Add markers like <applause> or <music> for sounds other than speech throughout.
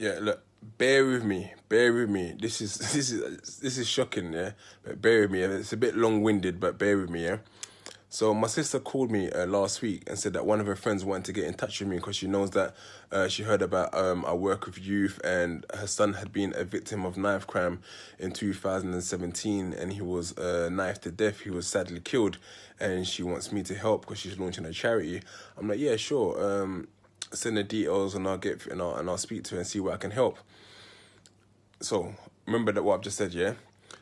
yeah, look, bear with me, bear with me. This is <laughs> this is this is shocking, yeah. But bear with me. It's a bit long winded, but bear with me, yeah. So my sister called me uh, last week and said that one of her friends wanted to get in touch with me because she knows that uh, she heard about um, work with youth and her son had been a victim of knife crime in 2017 and he was uh, knifed to death. He was sadly killed and she wants me to help because she's launching a charity. I'm like, yeah, sure. Um, send the details and I'll get and I'll, and I'll speak to her and see where I can help. So remember that what I've just said, yeah.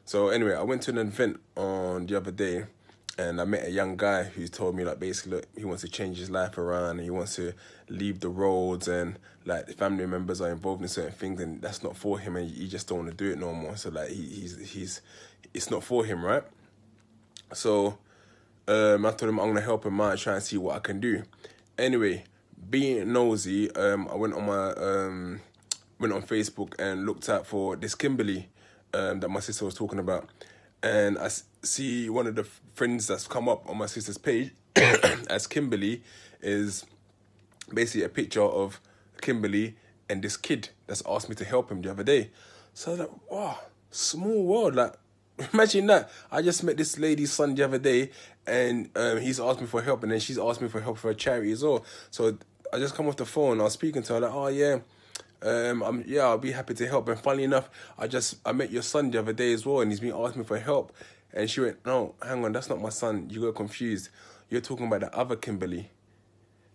So anyway, I went to an event on the other day, and I met a young guy who told me like basically look, he wants to change his life around and he wants to leave the roads and like family members are involved in certain things and that's not for him and he just don't want to do it no more. So like he, he's he's it's not for him, right? So um, I told him I'm gonna help him out, try and see what I can do. Anyway, being nosy, um, I went on my um, went on Facebook and looked out for this Kimberly um, that my sister was talking about, and I see one of the friends that's come up on my sister's page <coughs> as Kimberly is basically a picture of Kimberly and this kid that's asked me to help him the other day. So I was like, wow, small world, like <laughs> Imagine that. I just met this lady's son the other day, and um, he's asked me for help, and then she's asked me for help for a charity as well. So I just come off the phone. I was speaking to her like, oh yeah, um, I'm yeah, I'll be happy to help. And funny enough, I just I met your son the other day as well, and he's been asking me for help. And she went, no, hang on, that's not my son. You got confused. You're talking about the other Kimberly.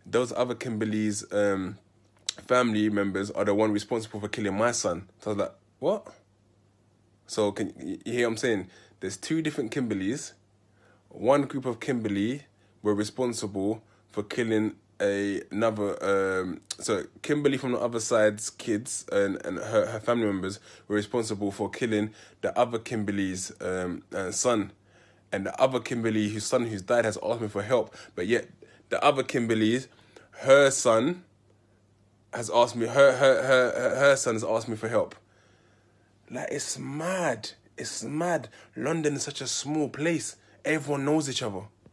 Those other Kimberly's um, family members are the one responsible for killing my son. So I was like, what? So can you hear what I'm saying? There's two different Kimberleys. One group of Kimberley were responsible for killing a, another um so Kimberly from the other side's kids and, and her, her family members were responsible for killing the other Kimberly's um uh, son and the other Kimberly whose son whose dad has asked me for help but yet the other Kimberly's her son has asked me her her her her son has asked me for help like it's mad. It's mad. London is such a small place. Everyone knows each other.